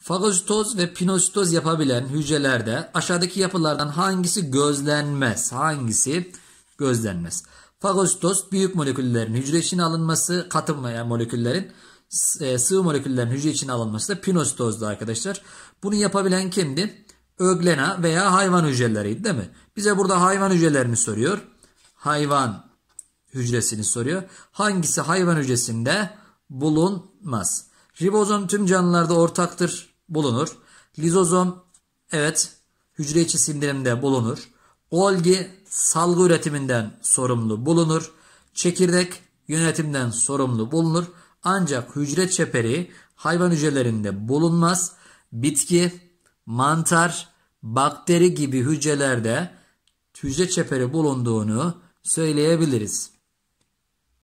Fagositoz ve pinositoz yapabilen hücrelerde aşağıdaki yapılardan hangisi gözlenmez? Hangisi gözlenmez? Fagositoz büyük moleküllerin hücre içine alınması, katı yani moleküllerin e, sığ moleküllerin hücre içine alınması da pinositozdu arkadaşlar. Bunu yapabilen kimdi? Öglena veya hayvan hücreleriydi değil mi? Bize burada hayvan hücrelerini soruyor. Hayvan hücresini soruyor. Hangisi hayvan hücresinde bulunmaz? Ribozom tüm canlılarda ortaktır, bulunur. Lizozom evet hücre içi sindirimde bulunur. Golgi salgı üretiminden sorumlu bulunur. Çekirdek yönetimden sorumlu bulunur. Ancak hücre çeperi hayvan hücrelerinde bulunmaz. Bitki, mantar, bakteri gibi hücrelerde hücre çeperi bulunduğunu söyleyebiliriz.